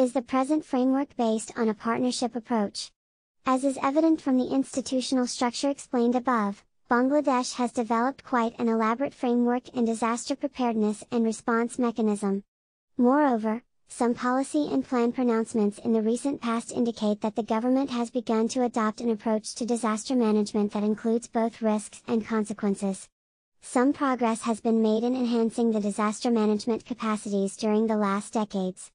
is the present framework based on a partnership approach. As is evident from the institutional structure explained above, Bangladesh has developed quite an elaborate framework in disaster preparedness and response mechanism. Moreover, some policy and plan pronouncements in the recent past indicate that the government has begun to adopt an approach to disaster management that includes both risks and consequences. Some progress has been made in enhancing the disaster management capacities during the last decades.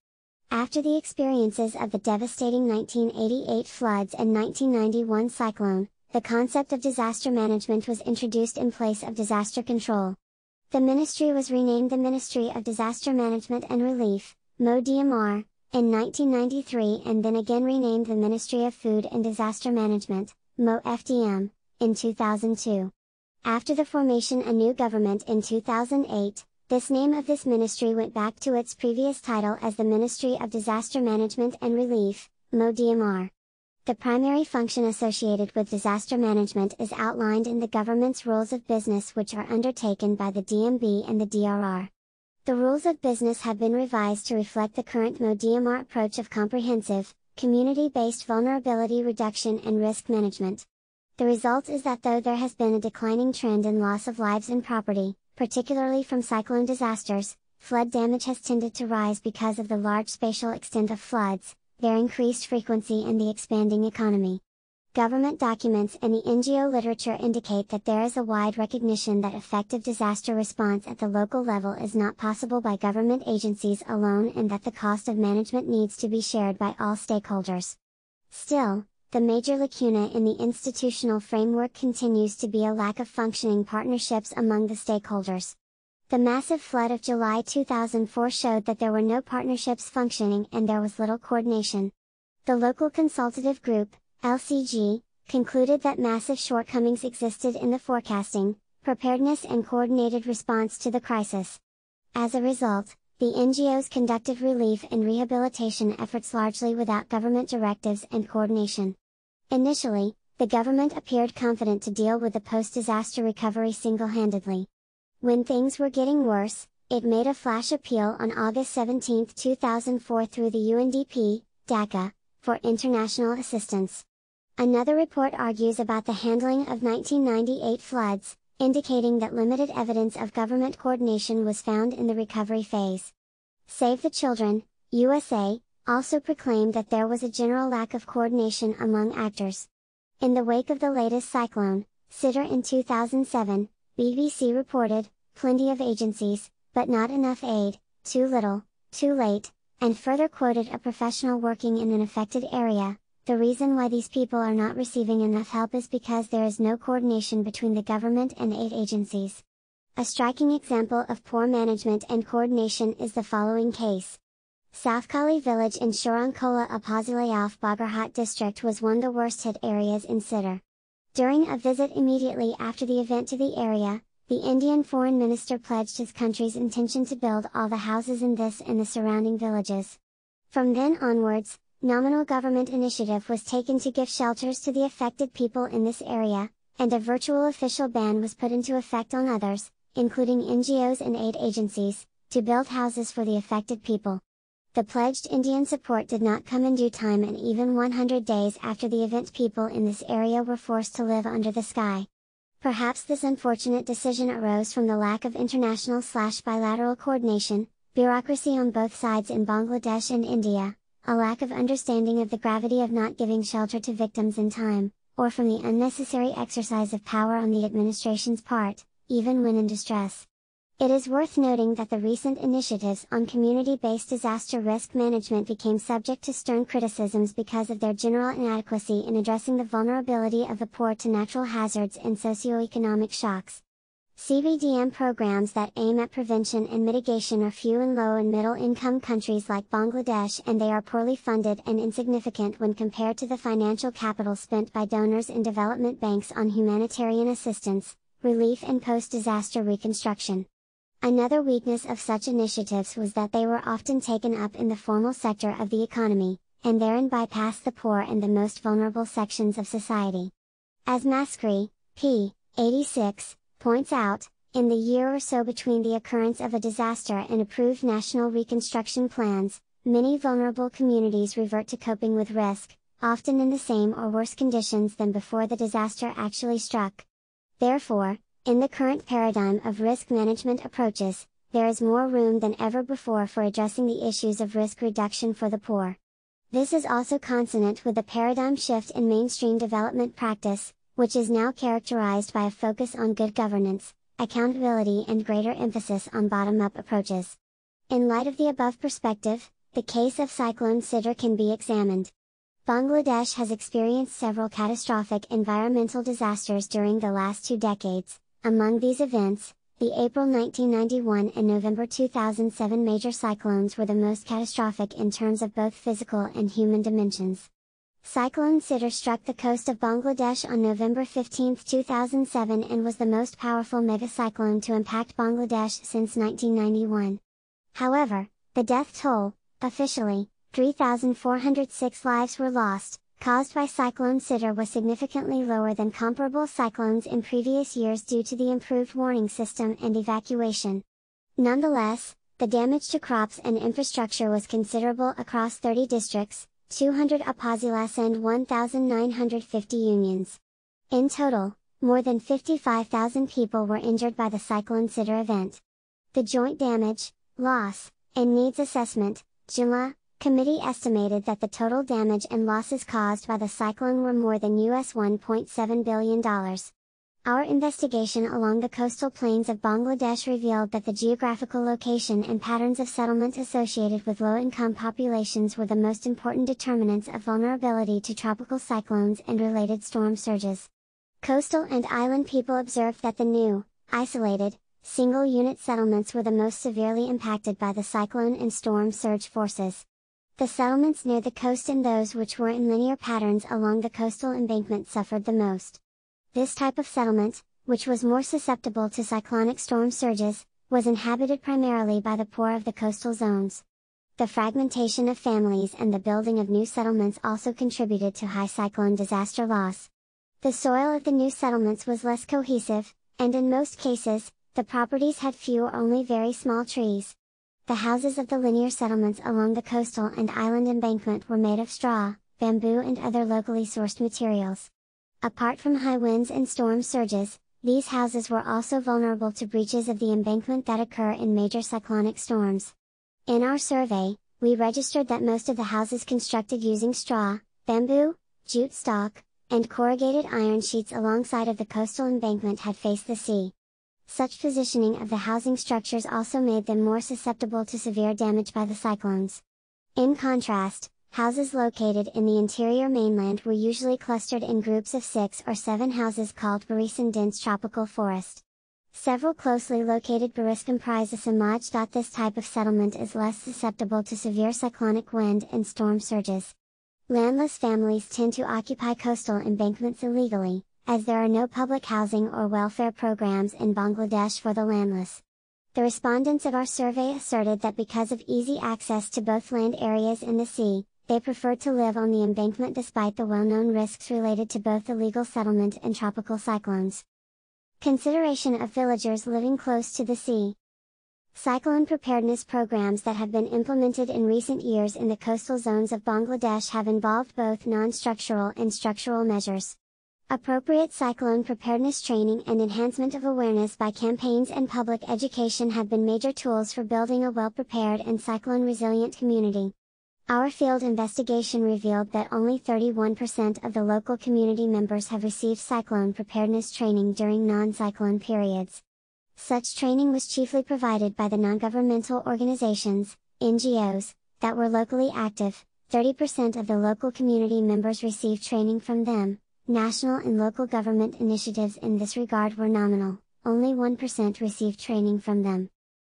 After the experiences of the devastating 1988 floods and 1991 cyclone, the concept of disaster management was introduced in place of disaster control. The ministry was renamed the Ministry of Disaster Management and Relief, MODMR, in 1993 and then again renamed the Ministry of Food and Disaster Management, MOFDM, in 2002. After the formation a new government in 2008, this name of this ministry went back to its previous title as the Ministry of Disaster Management and Relief, MODMR. The primary function associated with disaster management is outlined in the government's rules of business which are undertaken by the DMB and the DRR. The rules of business have been revised to reflect the current MODMR approach of comprehensive, community-based vulnerability reduction and risk management. The result is that though there has been a declining trend in loss of lives and property, particularly from cyclone disasters, flood damage has tended to rise because of the large spatial extent of floods, their increased frequency and the expanding economy. Government documents and the NGO literature indicate that there is a wide recognition that effective disaster response at the local level is not possible by government agencies alone and that the cost of management needs to be shared by all stakeholders. Still, the major lacuna in the institutional framework continues to be a lack of functioning partnerships among the stakeholders. The massive flood of July 2004 showed that there were no partnerships functioning and there was little coordination. The Local Consultative Group, LCG, concluded that massive shortcomings existed in the forecasting, preparedness and coordinated response to the crisis. As a result, the NGOs conducted relief and rehabilitation efforts largely without government directives and coordination. Initially, the government appeared confident to deal with the post-disaster recovery single-handedly. When things were getting worse, it made a flash appeal on August 17, 2004 through the UNDP, DACA, for international assistance. Another report argues about the handling of 1998 floods, indicating that limited evidence of government coordination was found in the recovery phase. Save the Children, USA, also proclaimed that there was a general lack of coordination among actors. In the wake of the latest cyclone, Sitter in 2007, BBC reported, plenty of agencies, but not enough aid, too little, too late, and further quoted a professional working in an affected area, the reason why these people are not receiving enough help is because there is no coordination between the government and aid agencies. A striking example of poor management and coordination is the following case. Safkali village in Shorankola Apazulayav Bagarhat district was one of the worst hit areas in Sidor. During a visit immediately after the event to the area, the Indian foreign minister pledged his country's intention to build all the houses in this and the surrounding villages. From then onwards, nominal government initiative was taken to give shelters to the affected people in this area, and a virtual official ban was put into effect on others, including NGOs and aid agencies, to build houses for the affected people the pledged Indian support did not come in due time and even 100 days after the event people in this area were forced to live under the sky. Perhaps this unfortunate decision arose from the lack of international slash bilateral coordination, bureaucracy on both sides in Bangladesh and India, a lack of understanding of the gravity of not giving shelter to victims in time, or from the unnecessary exercise of power on the administration's part, even when in distress. It is worth noting that the recent initiatives on community-based disaster risk management became subject to stern criticisms because of their general inadequacy in addressing the vulnerability of the poor to natural hazards and socioeconomic shocks. CBDM programs that aim at prevention and mitigation are few in low and middle income countries like Bangladesh and they are poorly funded and insignificant when compared to the financial capital spent by donors and development banks on humanitarian assistance, relief and post-disaster reconstruction. Another weakness of such initiatives was that they were often taken up in the formal sector of the economy, and therein bypassed the poor and the most vulnerable sections of society. As Mascri, p. 86, points out, in the year or so between the occurrence of a disaster and approved national reconstruction plans, many vulnerable communities revert to coping with risk, often in the same or worse conditions than before the disaster actually struck. Therefore, in the current paradigm of risk management approaches, there is more room than ever before for addressing the issues of risk reduction for the poor. This is also consonant with the paradigm shift in mainstream development practice, which is now characterized by a focus on good governance, accountability and greater emphasis on bottom-up approaches. In light of the above perspective, the case of Cyclone Sidr can be examined. Bangladesh has experienced several catastrophic environmental disasters during the last two decades, among these events, the April 1991 and November 2007 major cyclones were the most catastrophic in terms of both physical and human dimensions. Cyclone Sitter struck the coast of Bangladesh on November 15, 2007 and was the most powerful megacyclone to impact Bangladesh since 1991. However, the death toll, officially, 3,406 lives were lost, caused by Cyclone Sitter was significantly lower than comparable cyclones in previous years due to the improved warning system and evacuation. Nonetheless, the damage to crops and infrastructure was considerable across 30 districts, 200 apazilas and 1,950 unions. In total, more than 55,000 people were injured by the Cyclone Sitter event. The Joint Damage, Loss, and Needs Assessment, JIMLA, committee estimated that the total damage and losses caused by the cyclone were more than US $1.7 billion. Our investigation along the coastal plains of Bangladesh revealed that the geographical location and patterns of settlement associated with low-income populations were the most important determinants of vulnerability to tropical cyclones and related storm surges. Coastal and island people observed that the new, isolated, single-unit settlements were the most severely impacted by the cyclone and storm surge forces. The settlements near the coast and those which were in linear patterns along the coastal embankment suffered the most. This type of settlement, which was more susceptible to cyclonic storm surges, was inhabited primarily by the poor of the coastal zones. The fragmentation of families and the building of new settlements also contributed to high cyclone disaster loss. The soil of the new settlements was less cohesive, and in most cases, the properties had few or only very small trees the houses of the linear settlements along the coastal and island embankment were made of straw, bamboo and other locally sourced materials. Apart from high winds and storm surges, these houses were also vulnerable to breaches of the embankment that occur in major cyclonic storms. In our survey, we registered that most of the houses constructed using straw, bamboo, jute stock, and corrugated iron sheets alongside of the coastal embankment had faced the sea. Such positioning of the housing structures also made them more susceptible to severe damage by the cyclones. In contrast, houses located in the interior mainland were usually clustered in groups of six or seven houses called Barisan dense tropical forest. Several closely located baris comprise a samaj. This type of settlement is less susceptible to severe cyclonic wind and storm surges. Landless families tend to occupy coastal embankments illegally, as there are no public housing or welfare programs in Bangladesh for the landless. The respondents of our survey asserted that because of easy access to both land areas and the sea, they prefer to live on the embankment despite the well-known risks related to both illegal settlement and tropical cyclones. Consideration of villagers living close to the sea. Cyclone preparedness programs that have been implemented in recent years in the coastal zones of Bangladesh have involved both non structural and structural measures. Appropriate cyclone preparedness training and enhancement of awareness by campaigns and public education have been major tools for building a well-prepared and cyclone-resilient community. Our field investigation revealed that only 31% of the local community members have received cyclone preparedness training during non-cyclone periods. Such training was chiefly provided by the non-governmental organizations, NGOs, that were locally active, 30% of the local community members received training from them, National and local government initiatives in this regard were nominal, only 1% received training from them,